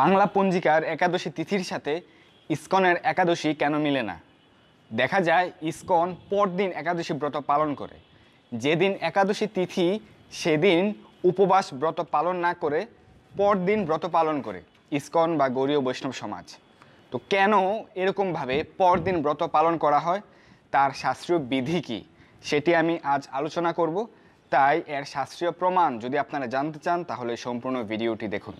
বাংলা পঞ্জিকার একাদশী তিথির সাথে ইস্কনের একাদশী কেন মিলে না দেখা যায় ইস্কন পরদিন একাদশী ব্রত পালন করে যেদিন একাদশী তিথি সেদিন উপবাস ব্রত পালন না করে পরদিন ব্রত পালন করে ইস্কন বা গৌরীয় বৈষ্ণব সমাজ তো কেন এরকমভাবে পরদিন ব্রত পালন করা হয় তার শাস্ত্রীয় বিধি কী সেটি আমি আজ আলোচনা করব তাই এর শাস্ত্রীয় প্রমাণ যদি আপনারা জানতে চান তাহলে সম্পূর্ণ ভিডিওটি দেখুন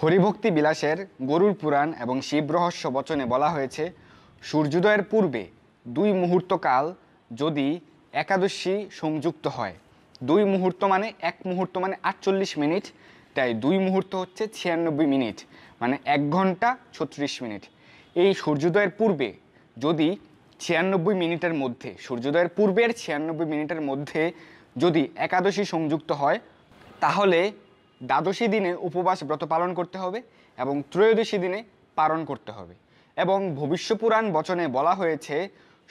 হরিভক্তি বিলাসের গরুর পুরাণ এবং শিব রহস্য বচনে বলা হয়েছে সূর্যোদয়ের পূর্বে দুই মুহূর্তকাল যদি একাদশী সংযুক্ত হয় দুই মুহূর্ত মানে এক মুহূর্ত মানে আটচল্লিশ মিনিট তাই দুই মুহূর্ত হচ্ছে ছিয়ানব্বই মিনিট মানে এক ঘন্টা ছত্রিশ মিনিট এই সূর্যোদয়ের পূর্বে যদি ছিয়ানব্বই মিনিটের মধ্যে সূর্যোদয়ের পূর্বের ছিয়ানব্বই মিনিটের মধ্যে যদি একাদশী সংযুক্ত হয় তাহলে দ্বাদশী দিনে উপবাস ব্রত পালন করতে হবে এবং ত্রয়োদশী দিনে পালন করতে হবে এবং ভবিষ্যপুরাণ বচনে বলা হয়েছে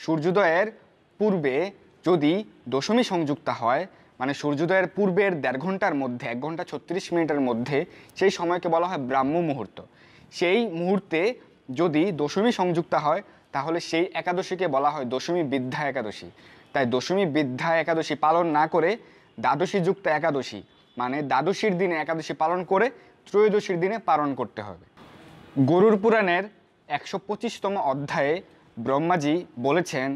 সূর্যোদয়ের পূর্বে যদি দশমী সংযুক্তা হয় মানে সূর্যোদয়ের পূর্বের দেড় ঘন্টার মধ্যে এক ঘন্টা ছত্রিশ মিনিটের মধ্যে সেই সময়কে বলা হয় ব্রাহ্ম মুহূর্ত সেই মুহূর্তে যদি দশমী সংযুক্তা হয় তাহলে সেই একাদশীকে বলা হয় দশমী বিদ্যা একাদশী তাই দশমী বিদ্যা একাদশী পালন না করে দ্বাদশী যুক্ত একাদশী মানে দ্বাদশীর দিনে একাদশী পালন করে ত্রয়োদশীর দিনে পালন করতে হবে গরুর পুরাণের একশো পঁচিশতম অধ্যায়ে ব্রহ্মাজি বলেছেন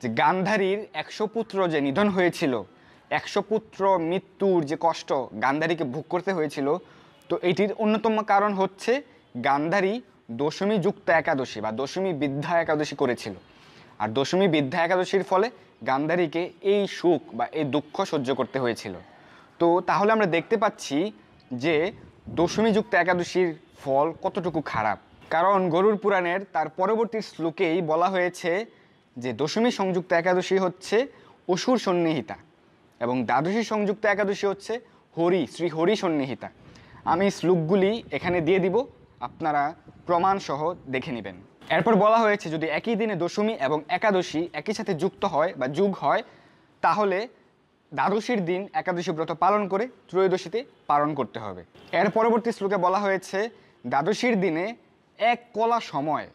যে গান্ধারীর একশো পুত্র যে নিধন হয়েছিল একশো পুত্র মৃত্যুর যে কষ্ট গান্ধারীকে ভোগ করতে হয়েছিল তো এটির অন্যতম কারণ হচ্ছে গান্ধারী দশমী যুক্ত একাদশী বা দশমী বিদ্যা একাদশী করেছিল আর দশমী বিদ্যা একাদশীর ফলে গান্ধারীকে এই সুখ বা এই দুঃখ সহ্য করতে হয়েছিল তো তাহলে আমরা দেখতে পাচ্ছি যে দশমীযুক্ত একাদশীর ফল কতটুকু খারাপ কারণ গরুর পুরাণের তার পরবর্তী শ্লোকেই বলা হয়েছে যে দশমী সংযুক্ত একাদশী হচ্ছে অসুর সন্নিহিতা এবং দ্বাদশী সংযুক্ত একাদশী হচ্ছে হরি শ্রী হরি সন্নিহিতা আমি শ্লোকগুলি এখানে দিয়ে দিব আপনারা প্রমাণসহ দেখে নেবেন এরপর বলা হয়েছে যদি একই দিনে দশমী এবং একাদশী একই সাথে যুক্ত হয় বা যুগ হয় তাহলে দ্বাদশীর দিন একাদশী ব্রত পালন করে ত্রয়োদশীতে পালন করতে হবে এর পরবর্তী শ্লোকে বলা হয়েছে দ্বাদশীর দিনে এক কলা সময়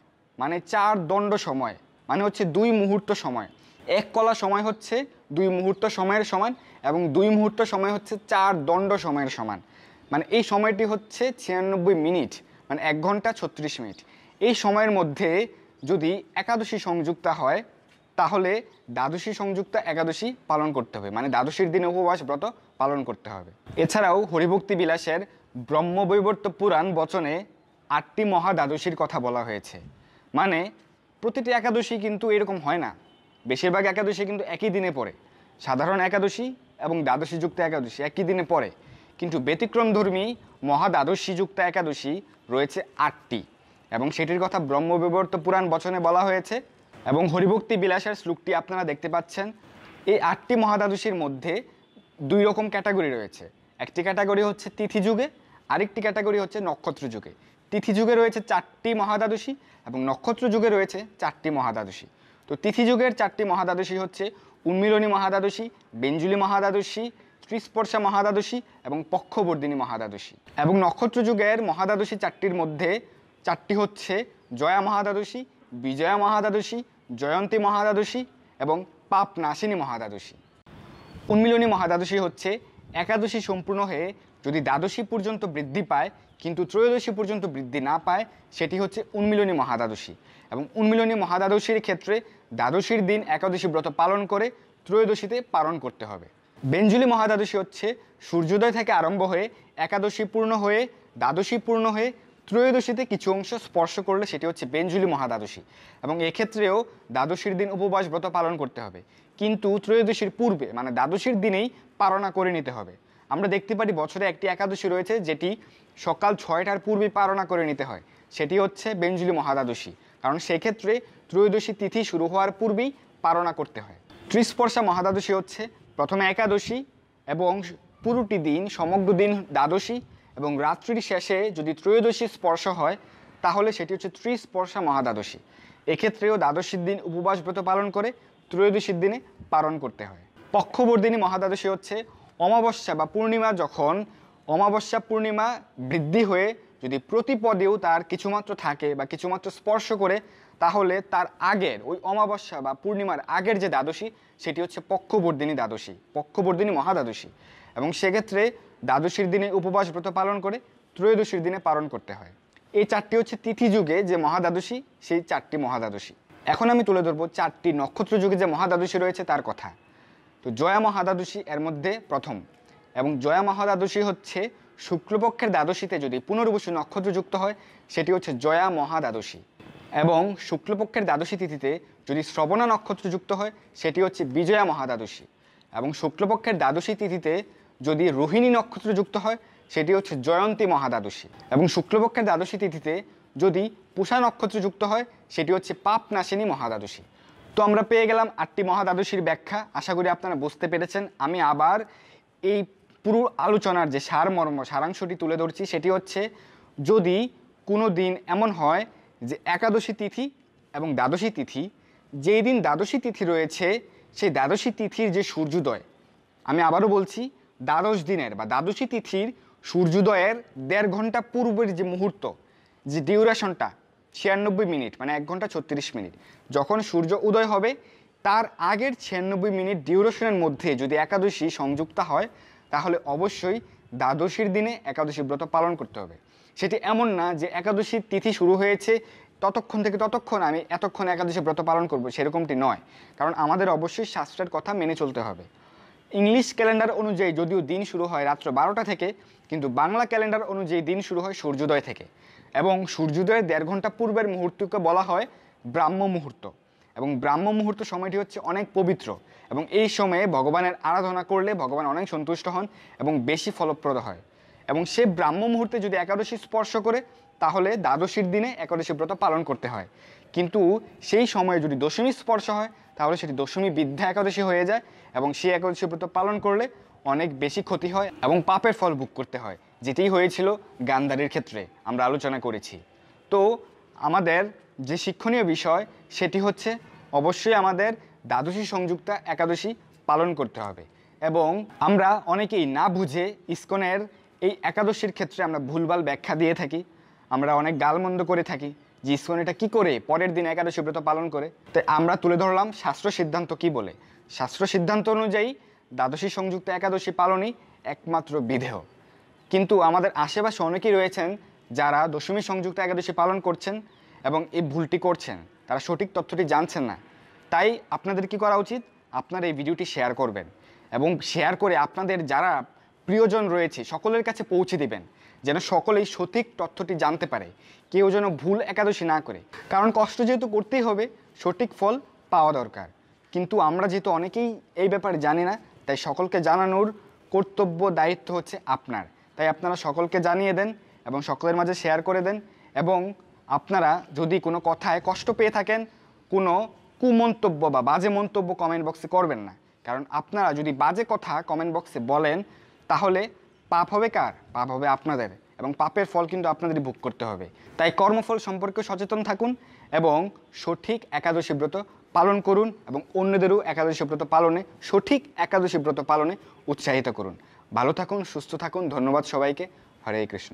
মানে চার দণ্ড সময় মানে হচ্ছে দুই মুহূর্ত সময় এক কলা সময় হচ্ছে দুই মুহূর্ত সময়ের সমান এবং দুই মুহূর্ত সময় হচ্ছে চার দণ্ড সময়ের সমান মানে এই সময়টি হচ্ছে ছিয়ানব্বই মিনিট মানে এক ঘন্টা ছত্রিশ মিনিট এই সময়ের মধ্যে যদি একাদশী সংযুক্তা হয় তাহলে দ্বাদশী সংযুক্ত একাদশী পালন করতে হবে মানে দ্বাদশীর দিনে উপবাস ব্রত পালন করতে হবে এছাড়াও হরিভক্তি বিলাসের ব্রহ্মবৈবর্ত পুরাণ বচনে আটটি মহা দ্বাদশীর কথা বলা হয়েছে মানে প্রতিটি একাদশী কিন্তু এরকম হয় না বেশিরভাগ একাদশী কিন্তু একই দিনে পড়ে সাধারণ একাদশী এবং দ্বাদশীযুক্ত একাদশী একই দিনে পড়ে কিন্তু ব্যতিক্রমধর্মী মহা দ্বাদশীযুক্ত একাদশী রয়েছে আটটি এবং সেটির কথা ব্রহ্মবিবর্ত পুরাণ বচনে বলা হয়েছে এবং হরিভক্তি বিলাসের শ্লোকটি আপনারা দেখতে পাচ্ছেন এই আটটি মহাদাদুশীর মধ্যে দুই রকম ক্যাটাগরি রয়েছে একটি ক্যাটাগরি হচ্ছে তিথি যুগে আরেকটি ক্যাটাগরি হচ্ছে নক্ষত্র যুগে তিথি যুগে রয়েছে চারটি মহাদাদশী এবং নক্ষত্র যুগে রয়েছে চারটি মহাদাদশী তো তিথি যুগের চারটি মহাদাদশী হচ্ছে উন্মিলনী মহাদাদশী বেঞ্জুলি মহাদাদশী ত্রিস্পর্শা মহাদাদশী এবং পক্ষবর্ধিনী মহাদাদশী এবং নক্ষত্র যুগের মহাদাদশী চারটির মধ্যে চারটি হচ্ছে জয়া মহাদাদশী বিজয়া মহাদাদশী জয়ন্তী মহাদ্বাদশী এবং পাপ নাশিনী মহাদ্বাদশী উন্মিলনী মহাদ্বাদশী হচ্ছে একাদশী সম্পূর্ণ হয়ে যদি দ্বাদশী পর্যন্ত বৃদ্ধি পায় কিন্তু ত্রয়োদশী পর্যন্ত বৃদ্ধি না পায় সেটি হচ্ছে উন্মিলনী মহাদ্বাদশী এবং উন্মিলনী মহাদ্বাদশীর ক্ষেত্রে দ্বাদশীর দিন একাদশী ব্রত পালন করে ত্রয়োদশীতে পালন করতে হবে বেঞ্জুলি মহাদ্বাদশী হচ্ছে সূর্যোদয় থেকে আরম্ভ হয়ে একাদশী পূর্ণ হয়ে দ্বাদশী পূর্ণ হয়ে ত্রয়োদশীতে কিছু অংশ স্পর্শ করলে সেটি হচ্ছে বেঞ্জুলি মহাদাদশী এবং এক্ষেত্রেও দ্বাদশীর দিন উপবাস ব্রত পালন করতে হবে কিন্তু ত্রয়োদশীর পূর্বে মানে দ্বাদশীর দিনেই পালনা করে নিতে হবে আমরা দেখতে পারি বছরে একটি একাদশী রয়েছে যেটি সকাল ছয়টার পূর্বে পালনা করে নিতে হয় সেটি হচ্ছে বেঞ্জুলি মহাদ্বাদশী কারণ সেক্ষেত্রে ত্রয়োদশী তিথি শুরু হওয়ার পূর্বেই পালনা করতে হয় ত্রিস্পর্শা মহাদ্বাদশী হচ্ছে প্রথমে একাদশী এবং পুরোটি দিন সমগ্র দিন দ্বাদশী এবং রাত্রির শেষে যদি ত্রয়োদশী স্পর্শ হয় তাহলে সেটি হচ্ছে ত্রিস্পর্শা মহাদ্বাদশী এক্ষেত্রেও দ্বাদশীর দিন উপবাস ব্রত পালন করে ত্রয়োদশীর দিনে পালন করতে হয় পক্ষবর্ধিনী মহাদ্বাদশী হচ্ছে অমাবস্যা বা পূর্ণিমা যখন অমাবস্যা পূর্ণিমা বৃদ্ধি হয়ে যদি প্রতিপদেও তার কিছুমাত্র থাকে বা কিছুমাত্র স্পর্শ করে তাহলে তার আগের ওই অমাবস্যা বা পূর্ণিমার আগের যে দ্বাদশী সেটি হচ্ছে পক্ষবর্ধিনী দ্বাদশী পক্ষবর্ধিনী মহাদ্বাদশী এবং সেক্ষেত্রে দ্বাদশীর দিনে উপবাস ব্রত পালন করে ত্রয়োদশীর দিনে পালন করতে হয় এই চারটি হচ্ছে তিথি যুগে যে মহাদ্বাদশী সেই চারটি মহাদ্বাদশী এখন আমি তুলে ধরবো চারটি নক্ষত্র যুগে যে মহাদ্বাদশী রয়েছে তার কথা তো জয়া মহাদ্বাদশী এর মধ্যে প্রথম এবং জয়া মহাদ্বাদশী হচ্ছে শুক্লপক্ষের দ্বাদশীতে যদি পুনর্বসু নক্ষত্র যুক্ত হয় সেটি হচ্ছে জয়া মহাদ্বাদশী এবং শুক্লপক্ষের দ্বাদশী তিথিতে যদি শ্রবণা নক্ষত্র যুক্ত হয় সেটি হচ্ছে বিজয়া মহাদ্বাদশী এবং শুক্লপক্ষের দ্বাদশী তিথিতে যদি রোহিণী নক্ষত্র যুক্ত হয় সেটি হচ্ছে জয়ন্তী মহাদ্বাদশী এবং শুক্লপক্ষের দ্বাদশী তিথিতে যদি পুষা নক্ষত্র যুক্ত হয় সেটি হচ্ছে পাপ নাশিনী মহাদ্বাদশী তো আমরা পেয়ে গেলাম আটটি মহাদ্বাদশীর ব্যাখ্যা আশা করি আপনারা বুঝতে পেরেছেন আমি আবার এই পুরো আলোচনার যে সারমর্ম সারাংশটি তুলে ধরছি সেটি হচ্ছে যদি কোনো দিন এমন হয় যে একাদশী তিথি এবং দ্বাদশী তিথি যেই দিন দ্বাদশী তিথি রয়েছে সেই দ্বাদশী তিথির যে সূর্যোদয় আমি আবারও বলছি দ্বাদশ দিনের বা দ্বাদশী তিথির সূর্যোদয়ের দেড় ঘন্টা পূর্বের যে মুহূর্ত যে ডিউরেশনটা ছিয়ানব্বই মিনিট মানে এক ঘন্টা ছত্রিশ মিনিট যখন সূর্য উদয় হবে তার আগের ছিয়ানব্বই মিনিট ডিউরেশনের মধ্যে যদি একাদশী সংযুক্ত হয় তাহলে অবশ্যই দ্বাদশীর দিনে একাদশী ব্রত পালন করতে হবে সেটি এমন না যে একাদশীর তিথি শুরু হয়েছে ততক্ষণ থেকে ততক্ষণ আমি এতক্ষণ একাদশী ব্রত পালন করব সেরকমটি নয় কারণ আমাদের অবশ্যই শাস্ত্রের কথা মেনে চলতে হবে ইংলিশ ক্যালেন্ডার অনুযায়ী যদিও দিন শুরু হয় রাত্র বারোটা থেকে কিন্তু বাংলা ক্যালেন্ডার অনুযায়ী দিন শুরু হয় সূর্যোদয় থেকে এবং সূর্যোদয়ের দেড় ঘন্টা পূর্বের মুহূর্তকে বলা হয় ব্রাহ্ম মুহূর্ত এবং ব্রাহ্ম মুহূর্ত সময়টি হচ্ছে অনেক পবিত্র এবং এই সময়ে ভগবানের আরাধনা করলে ভগবান অনেক সন্তুষ্ট হন এবং বেশি ফলপ্রদ হয় এবং সে ব্রাহ্ম মুহূর্তে যদি একাদশী স্পর্শ করে তাহলে দ্বাদশীর দিনে একাদশী ব্রত পালন করতে হয় কিন্তু সেই সময়ে যদি দশমী স্পর্শ হয় তাহলে সেটি দশমী বিদ্যা একাদশী হয়ে যায় এবং সেই একাদশী ব্রত পালন করলে অনেক বেশি ক্ষতি হয় এবং পাপের ফল ভোগ করতে হয় যেটি হয়েছিল গান্ধারির ক্ষেত্রে আমরা আলোচনা করেছি তো আমাদের যে শিক্ষণীয় বিষয় সেটি হচ্ছে অবশ্যই আমাদের দ্বাদশী সংযুক্তা একাদশী পালন করতে হবে এবং আমরা অনেকেই না বুঝে ইস্কনের এই একাদশীর ক্ষেত্রে আমরা ভুলভাল ব্যাখ্যা দিয়ে থাকি আমরা অনেক গালমন্দ করে থাকি যে এটা কী করে পরের দিন একাদশী ব্রত পালন করে তাই আমরা তুলে ধরলাম শাস্ত্র সিদ্ধান্ত কি বলে শাস্ত্র সিদ্ধান্ত অনুযায়ী দ্বাদশী সংযুক্ত একাদশী পালনই একমাত্র বিধেয় কিন্তু আমাদের আশেপাশে অনেকেই রয়েছেন যারা দশমী সংযুক্ত একাদশী পালন করছেন এবং এই ভুলটি করছেন তারা সঠিক তথ্যটি জানছেন না তাই আপনাদের কি করা উচিত আপনার এই ভিডিওটি শেয়ার করবেন এবং শেয়ার করে আপনাদের যারা প্রিয়জন রয়েছে সকলের কাছে পৌঁছে দিবেন যেন সকলেই সঠিক তথ্যটি জানতে পারে কেউ যেন ভুল একাদশী না করে কারণ কষ্ট যেহেতু করতেই হবে সঠিক ফল পাওয়া দরকার কিন্তু আমরা যেহেতু অনেকেই এই ব্যাপারে জানি না তাই সকলকে জানানোর কর্তব্য দায়িত্ব হচ্ছে আপনার তাই আপনারা সকলকে জানিয়ে দেন এবং সকলের মাঝে শেয়ার করে দেন এবং আপনারা যদি কোনো কথায় কষ্ট পেয়ে থাকেন কোনো কুমন্তব্য বা বাজে মন্তব্য কমেন্ট বক্সে করবেন না কারণ আপনারা যদি বাজে কথা কমেন্ট বক্সে বলেন তাহলে পাপ হবে কার পাপ হবে আপনাদের এবং পাপের ফল কিন্তু আপনাদেরই ভোগ করতে হবে তাই কর্মফল সম্পর্কে সচেতন থাকুন এবং সঠিক একাদশী ব্রত পালন করুন এবং অন্যদেরও একাদশী ব্রত পালনে সঠিক একাদশী ব্রত পালনে উৎসাহিত করুন ভালো থাকুন সুস্থ থাকুন ধন্যবাদ সবাইকে হরে কৃষ্ণ